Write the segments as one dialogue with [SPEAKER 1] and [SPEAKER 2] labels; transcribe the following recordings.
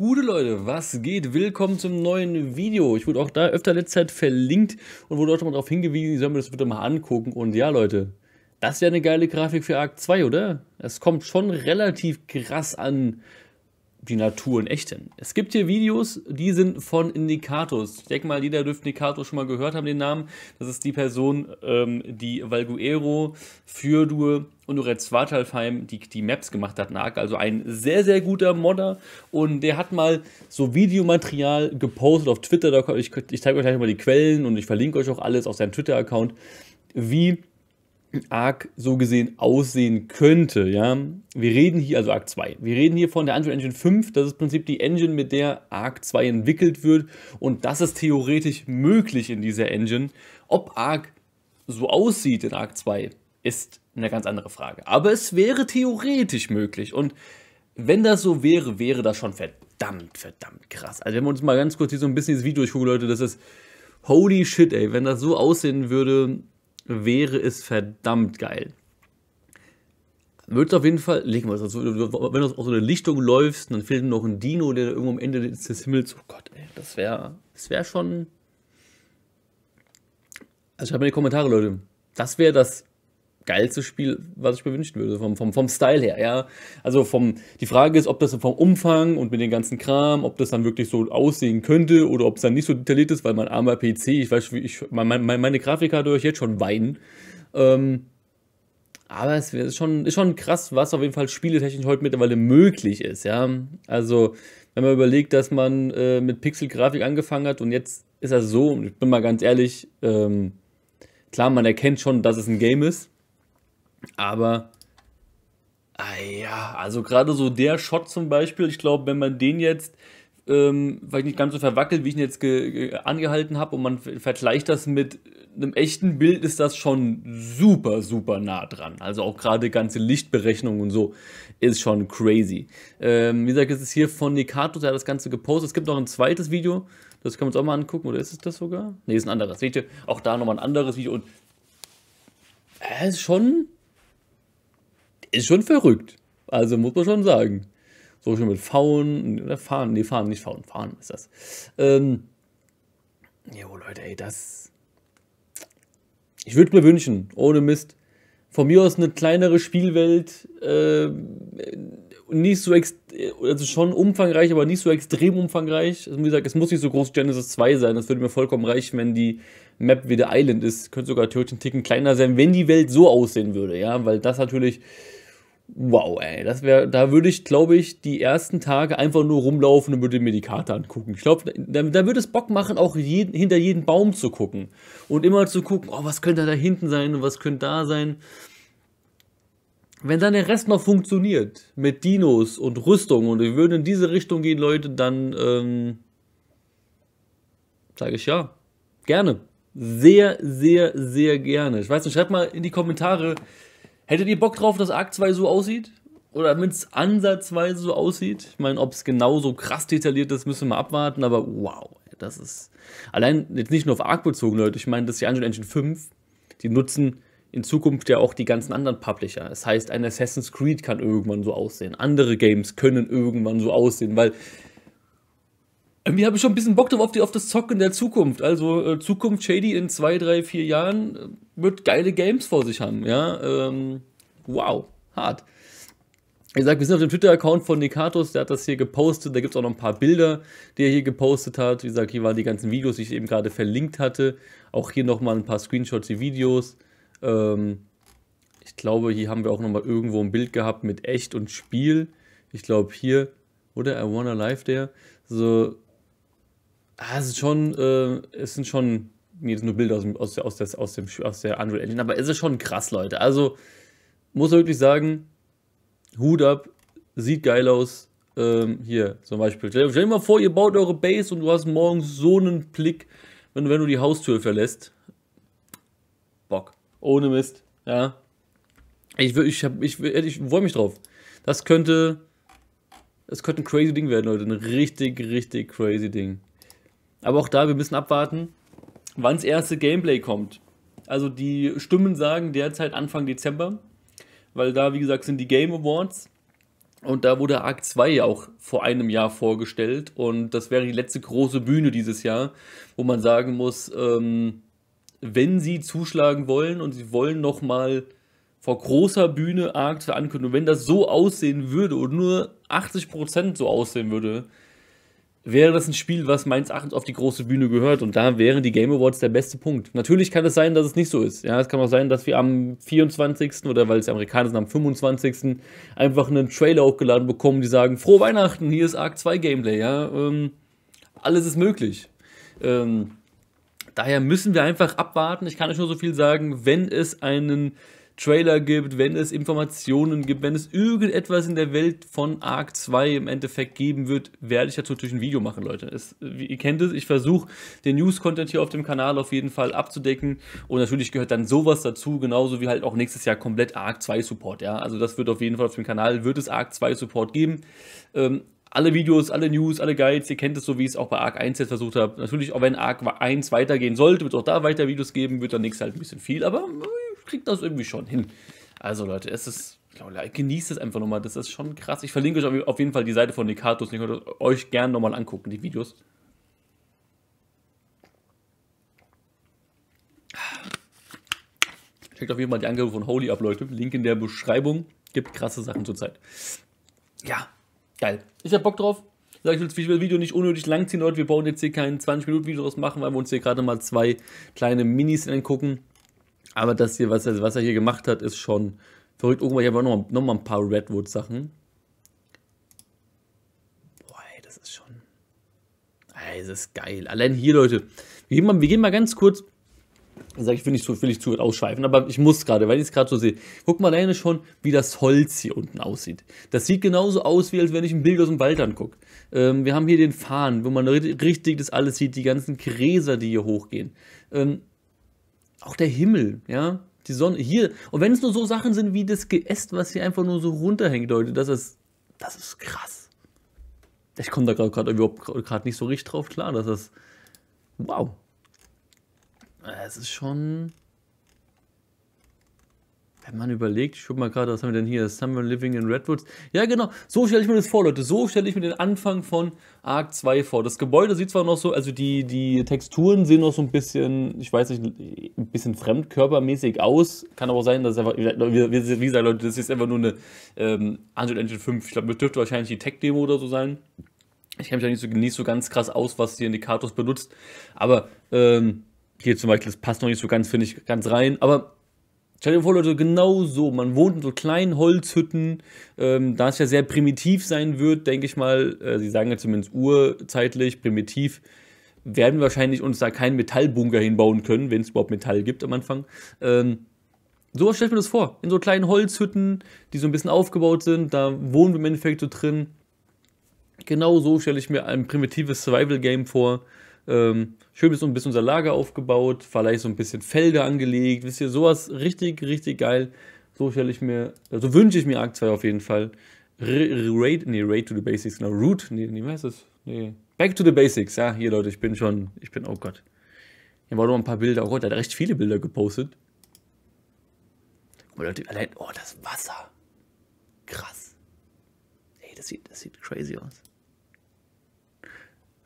[SPEAKER 1] Gute Leute, was geht? Willkommen zum neuen Video. Ich wurde auch da öfter letzte Zeit verlinkt und wurde auch schon mal darauf hingewiesen, ich soll mir das bitte mal angucken. Und ja, Leute, das wäre eine geile Grafik für Arc 2, oder? Es kommt schon relativ krass an, die Natur in Echten. Es gibt hier Videos, die sind von Indikatus. Ich denke mal, jeder dürfte Indikatus schon mal gehört haben, den Namen. Das ist die Person, ähm, die Valguero, Fjordur und Uretz Wartalfheim die, die Maps gemacht hat, Nag. Also ein sehr, sehr guter Modder. Und der hat mal so Videomaterial gepostet auf Twitter. Ich, ich zeige euch gleich mal die Quellen und ich verlinke euch auch alles auf seinem Twitter-Account, wie Arc so gesehen aussehen könnte. Ja? Wir reden hier, also Arc 2, wir reden hier von der Unreal Engine 5, das ist im Prinzip die Engine, mit der Arc 2 entwickelt wird und das ist theoretisch möglich in dieser Engine. Ob Arc so aussieht in Arc 2, ist eine ganz andere Frage. Aber es wäre theoretisch möglich und wenn das so wäre, wäre das schon verdammt, verdammt krass. Also wenn wir uns mal ganz kurz hier so ein bisschen das Video durchgucken, Leute, das ist holy shit, ey, wenn das so aussehen würde, wäre es verdammt geil. Wird auf jeden Fall, legen wir es, wenn du aus so eine Lichtung läufst, dann fehlt noch ein Dino, der irgendwo am Ende des Himmels, oh Gott, ey, das wäre, das wäre schon, also schreibt mir in die Kommentare, Leute, das wäre das geilste Spiel, was ich mir wünschen würde, vom, vom, vom Style her, ja. Also vom, die Frage ist, ob das vom Umfang und mit dem ganzen Kram, ob das dann wirklich so aussehen könnte oder ob es dann nicht so detailliert ist, weil mein armer PC, ich weiß, ich, meine, meine Grafikkarte euch jetzt schon weinen. Ähm, aber es ist schon, ist schon krass, was auf jeden Fall spieletechnisch heute mittlerweile möglich ist, ja. Also, wenn man überlegt, dass man äh, mit Pixel-Grafik angefangen hat und jetzt ist das so, und ich bin mal ganz ehrlich, ähm, klar, man erkennt schon, dass es ein Game ist, aber, ah ja, also gerade so der Shot zum Beispiel, ich glaube, wenn man den jetzt ähm, weil ich nicht ganz so verwackelt, wie ich ihn jetzt angehalten habe, und man vergleicht das mit einem echten Bild, ist das schon super, super nah dran. Also auch gerade ganze Lichtberechnung und so ist schon crazy. Ähm, wie gesagt, es ist hier von Nikato, der hat das Ganze gepostet. Es gibt noch ein zweites Video, das können wir uns auch mal angucken, oder ist es das sogar? Ne, ist ein anderes. Seht ihr, auch da nochmal ein anderes Video und äh, es äh, ist schon ist schon verrückt. Also muss man schon sagen. So schon mit Faun, oder ne, Fahren, nee, Fahren, nicht Faun, Fahren ist das. Ähm, jo, Leute, ey, das. Ich würde mir wünschen, ohne Mist. Von mir aus eine kleinere Spielwelt, äh, nicht so, also schon umfangreich, aber nicht so extrem umfangreich. Also wie gesagt, es muss nicht so groß Genesis 2 sein. Das würde mir vollkommen reichen, wenn die Map wie der Island ist. Könnte sogar theoretisch einen Ticken kleiner sein, wenn die Welt so aussehen würde, ja, weil das natürlich Wow, ey, das wäre, da würde ich, glaube ich, die ersten Tage einfach nur rumlaufen und würde mir die Karte angucken. Ich glaube, da, da würde es Bock machen, auch jeden, hinter jeden Baum zu gucken. Und immer zu gucken, oh, was könnte da hinten sein und was könnte da sein. Wenn dann der Rest noch funktioniert, mit Dinos und Rüstung und wir würden in diese Richtung gehen, Leute, dann ähm, sage ich ja. Gerne. Sehr, sehr, sehr gerne. Ich weiß nicht, schreibt mal in die Kommentare, Hättet ihr Bock drauf, dass Arc 2 so aussieht? Oder wenn es ansatzweise so aussieht? Ich meine, ob es genauso krass detailliert ist, müssen wir mal abwarten, aber wow, das ist. Allein jetzt nicht nur auf Arc bezogen, Leute. Ich meine, das ist die Unreal Engine 5. Die nutzen in Zukunft ja auch die ganzen anderen Publisher. Das heißt, ein Assassin's Creed kann irgendwann so aussehen. Andere Games können irgendwann so aussehen, weil irgendwie habe ich schon ein bisschen Bock drauf auf, die, auf das Zocken der Zukunft. Also äh, Zukunft Shady in zwei, drei, vier Jahren äh, wird geile Games vor sich haben. Ja, ähm, wow, hart. Wie gesagt, wir sind auf dem Twitter-Account von Nikatos, der hat das hier gepostet. Da gibt es auch noch ein paar Bilder, die er hier gepostet hat. Wie gesagt, hier waren die ganzen Videos, die ich eben gerade verlinkt hatte. Auch hier nochmal ein paar Screenshots, die Videos. Ähm, ich glaube, hier haben wir auch nochmal irgendwo ein Bild gehabt mit echt und Spiel. Ich glaube hier, oder I Wanna Live there. So, Ah, es ist schon, äh, es sind schon, nee, es sind nur Bilder aus, aus, der, aus, der, aus, dem, aus der Unreal Engine, aber es ist schon krass, Leute. Also, muss wirklich sagen, Hut ab, sieht geil aus. Ähm, hier zum Beispiel, stell, dir mal vor, ihr baut eure Base und du hast morgens so einen Blick, wenn, wenn du die Haustür verlässt. Bock. Ohne Mist, ja. Ich, ich, hab, ich, ich freue mich drauf. Das könnte, das könnte ein crazy Ding werden, Leute. Ein richtig, richtig crazy Ding. Aber auch da, wir müssen abwarten, wann das erste Gameplay kommt. Also die Stimmen sagen derzeit Anfang Dezember, weil da, wie gesagt, sind die Game Awards. Und da wurde Arc 2 auch vor einem Jahr vorgestellt. Und das wäre die letzte große Bühne dieses Jahr, wo man sagen muss, ähm, wenn sie zuschlagen wollen und sie wollen nochmal vor großer Bühne Arc 2 ankündigen, wenn das so aussehen würde und nur 80% so aussehen würde, wäre das ein Spiel, was meines Erachtens auf die große Bühne gehört und da wären die Game Awards der beste Punkt. Natürlich kann es sein, dass es nicht so ist. Ja, es kann auch sein, dass wir am 24. oder weil es Amerikaner sind, am 25. einfach einen Trailer hochgeladen bekommen, die sagen, frohe Weihnachten, hier ist Arc 2 Gameplay, ja. Ähm, alles ist möglich. Ähm, daher müssen wir einfach abwarten. Ich kann euch nur so viel sagen, wenn es einen Trailer gibt, wenn es Informationen gibt, wenn es irgendetwas in der Welt von Arc 2 im Endeffekt geben wird, werde ich dazu natürlich ein Video machen, Leute. Es, ihr kennt es, ich versuche den News-Content hier auf dem Kanal auf jeden Fall abzudecken und natürlich gehört dann sowas dazu, genauso wie halt auch nächstes Jahr komplett Arc 2 Support, ja. Also das wird auf jeden Fall auf dem Kanal, wird es Arc 2 Support geben. Ähm, alle Videos, alle News, alle Guides, ihr kennt es so, wie ich es auch bei Arc 1 jetzt versucht habe. Natürlich, auch wenn Arc 1 weitergehen sollte, wird es auch da weiter Videos geben, wird dann nächstes halt ein bisschen viel, aber äh, kriegt das irgendwie schon hin. Also Leute, es ist, genau, genießt es einfach nochmal, das ist schon krass. Ich verlinke euch auf jeden Fall die Seite von Nekatus, Ich könnt euch gerne nochmal angucken, die Videos. Checkt auf jeden Fall die Angabe von Holy ab, Leute. Link in der Beschreibung. Gibt krasse Sachen zurzeit. Ja, geil. Ich habe Bock drauf. Ich will das Video nicht unnötig lang ziehen, Leute. Wir brauchen jetzt hier kein 20-Minuten-Video draus machen, weil wir uns hier gerade mal zwei kleine Minis angucken. Aber das hier, was er, was er hier gemacht hat, ist schon verrückt. Irgendwann, ich habe auch noch, noch mal ein paar Redwood-Sachen. Boah, ey, das ist schon. Ey, das ist geil. Allein hier, Leute. Wir gehen mal, wir gehen mal ganz kurz. Sag ich, finde nicht zu, will ich zu weit ausschweifen, aber ich muss gerade, weil ich es gerade so sehe. Guck mal alleine schon, wie das Holz hier unten aussieht. Das sieht genauso aus, wie als wenn ich ein Bild aus dem Wald angucke. Ähm, wir haben hier den Fahnen, wo man richtig das alles sieht, die ganzen Gräser, die hier hochgehen. Ähm, auch der Himmel, ja, die Sonne hier. Und wenn es nur so Sachen sind wie das Geäst, was hier einfach nur so runterhängt, Leute, das ist, das ist krass. Ich komme da gerade überhaupt gerade nicht so richtig drauf klar, dass das, wow. Es ist schon wenn man überlegt, ich gucke mal gerade, was haben wir denn hier? Summer Living in Redwoods. Ja, genau, so stelle ich mir das vor, Leute. So stelle ich mir den Anfang von Arc 2 vor. Das Gebäude sieht zwar noch so, also die, die Texturen sehen noch so ein bisschen, ich weiß nicht, ein bisschen fremdkörpermäßig aus. Kann aber sein, dass es einfach, wie gesagt, Leute, das ist einfach nur eine ähm, Android Engine 5. Ich glaube, das dürfte wahrscheinlich die Tech-Demo oder so sein. Ich kenne mich ja nicht so, nicht so ganz krass aus, was die Indikators benutzt. Aber ähm, hier zum Beispiel, das passt noch nicht so ganz, finde ich, ganz rein. Aber Stell dir vor, Leute, genau so. Man wohnt in so kleinen Holzhütten. Ähm, da es ja sehr primitiv sein wird, denke ich mal, äh, sie sagen ja zumindest urzeitlich, primitiv, werden wir wahrscheinlich uns da keinen Metallbunker hinbauen können, wenn es überhaupt Metall gibt am Anfang. Ähm, so stelle ich mir das vor. In so kleinen Holzhütten, die so ein bisschen aufgebaut sind. Da wohnen wir im Endeffekt so drin. Genau so stelle ich mir ein primitives Survival-Game vor. Ähm, schön ist so ein bisschen unser Lager aufgebaut, vielleicht so ein bisschen Felder angelegt, wisst ihr, sowas richtig, richtig geil. So stelle ich mir, so also wünsche ich mir Arc 2 auf jeden Fall. Raid, nee, Raid to the Basics, genau, Root, nee, nee, was ist das? Nee, Back to the Basics, ja, hier Leute, ich bin schon, ich bin, oh Gott. Hier waren noch ein paar Bilder, oh Gott, er hat recht viele Bilder gepostet. Guck mal Leute, allein, oh, das Wasser. Krass. Ey, das sieht, das sieht crazy aus.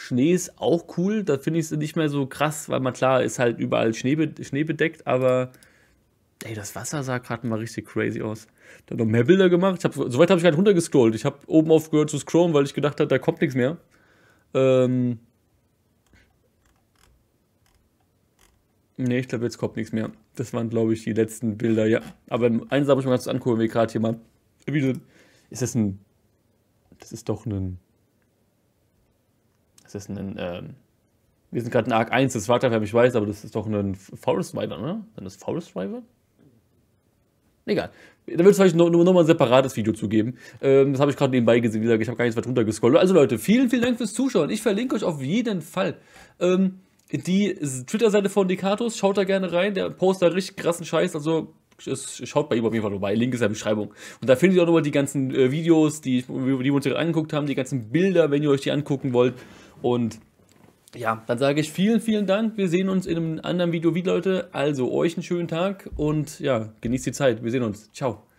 [SPEAKER 1] Schnee ist auch cool. Da finde ich es nicht mehr so krass, weil man klar ist halt überall schneebedeckt, Schnee aber ey, das Wasser sah gerade mal richtig crazy aus. Da noch mehr Bilder gemacht. hab, soweit habe ich gerade runtergescrollt. Ich habe oben aufgehört zu scrollen, weil ich gedacht habe, da kommt nichts mehr. Ähm. Ne, ich glaube, jetzt kommt nichts mehr. Das waren, glaube ich, die letzten Bilder, ja. Aber eins habe ich mal ganz angucken, wie gerade hier mal. Ist das ein. Das ist doch ein. Ist das ein. Ähm, wir sind gerade in Arc 1 des Warcraft, ich weiß, aber das ist doch ein Forest Rival, ne? Dann ist Forest Rival? Egal. Da wird es vielleicht nochmal noch, ein separates Video zu geben. Ähm, das habe ich gerade nebenbei gesehen. Wie gesagt, ich habe gar nichts weiter runtergescrollt. Also Leute, vielen, vielen Dank fürs Zuschauen. Ich verlinke euch auf jeden Fall. Ähm, die Twitter-Seite von Dekatos, schaut da gerne rein. Der postet da richtig krassen Scheiß. Also schaut bei ihm auf jeden Fall vorbei. Link ist in der Beschreibung. Und da findet ihr auch nochmal die ganzen äh, Videos, die, die wir uns hier angeguckt haben, die ganzen Bilder, wenn ihr euch die angucken wollt. Und ja, dann sage ich vielen, vielen Dank. Wir sehen uns in einem anderen Video wieder, Leute. Also euch einen schönen Tag und ja, genießt die Zeit. Wir sehen uns. Ciao.